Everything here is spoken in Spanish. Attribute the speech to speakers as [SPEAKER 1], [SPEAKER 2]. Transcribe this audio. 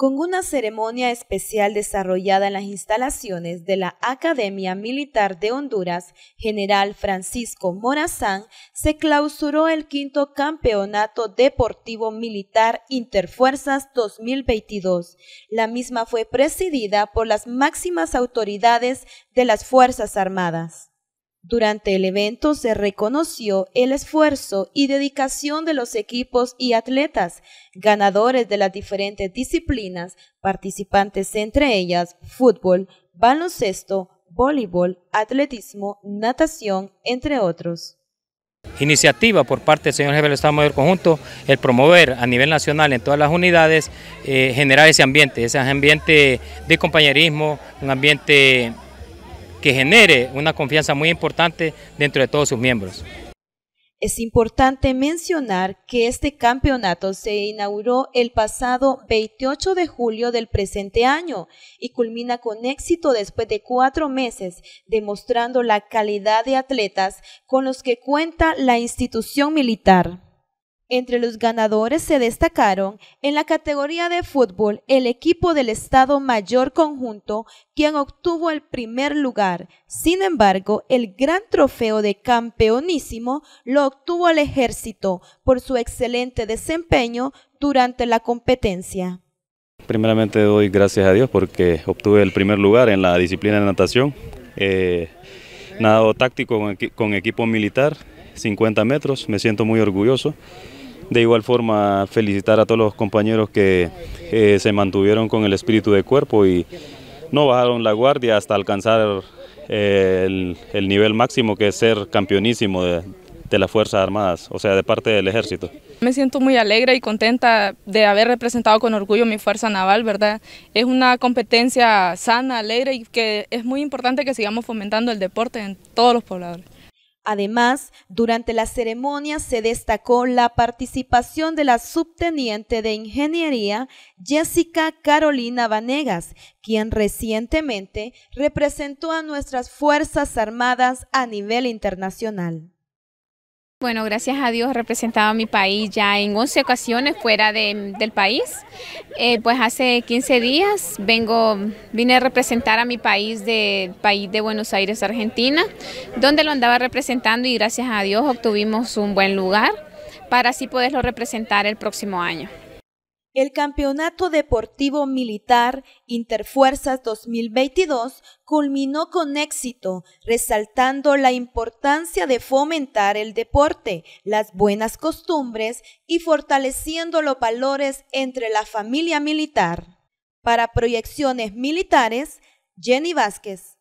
[SPEAKER 1] con una ceremonia especial desarrollada en las instalaciones de la Academia Militar de Honduras, General Francisco Morazán, se clausuró el quinto Campeonato Deportivo Militar Interfuerzas 2022. La misma fue presidida por las máximas autoridades de las Fuerzas Armadas. Durante el evento se reconoció el esfuerzo y dedicación de los equipos y atletas, ganadores de las diferentes disciplinas, participantes entre ellas fútbol, baloncesto, voleibol, atletismo, natación, entre otros.
[SPEAKER 2] Iniciativa por parte del señor jefe del Estado Mayor Conjunto, el promover a nivel nacional en todas las unidades, eh, generar ese ambiente, ese ambiente de compañerismo, un ambiente que genere una confianza muy importante dentro de todos sus miembros.
[SPEAKER 1] Es importante mencionar que este campeonato se inauguró el pasado 28 de julio del presente año y culmina con éxito después de cuatro meses, demostrando la calidad de atletas con los que cuenta la institución militar. Entre los ganadores se destacaron en la categoría de fútbol el equipo del Estado Mayor Conjunto, quien obtuvo el primer lugar. Sin embargo, el gran trofeo de campeonísimo lo obtuvo el ejército por su excelente desempeño durante la competencia.
[SPEAKER 3] Primeramente doy gracias a Dios porque obtuve el primer lugar en la disciplina de natación. Eh, nado táctico con equipo militar, 50 metros, me siento muy orgulloso. De igual forma, felicitar a todos los compañeros que eh, se mantuvieron con el espíritu de cuerpo y no bajaron la guardia hasta alcanzar eh, el, nivel máximo que es ser campeonísimo de, de las Fuerzas Armadas, o sea, de parte del Ejército.
[SPEAKER 4] Me siento muy alegre y contenta de haber representado con orgullo mi Fuerza Naval, ¿verdad? Es una competencia sana, alegre y que es muy importante que sigamos fomentando el deporte en todos los pobladores. Además, durante la ceremonia se
[SPEAKER 1] destacó la participación de la subteniente de ingeniería Jessica Carolina Vanegas, quien recientemente representó a nuestras
[SPEAKER 4] Fuerzas Armadas a nivel internacional. Bueno, gracias a Dios he representado a mi país ya en 11 ocasiones fuera del país. Eh, pues hace 15 días vengo, vine a representar a mi país de país de Buenos Aires, Argentina, donde lo andaba representando y gracias a Dios obtuvimos un buen lugar para así poderlo representar el próximo año. El Campeonato
[SPEAKER 1] Deportivo Militar Interfuerzas 2022 culminó con éxito, resaltando la importancia de fomentar el deporte, las buenas costumbres y fortaleciendo los valores entre la familia militar. Para proyecciones militares, Jenny Vázquez.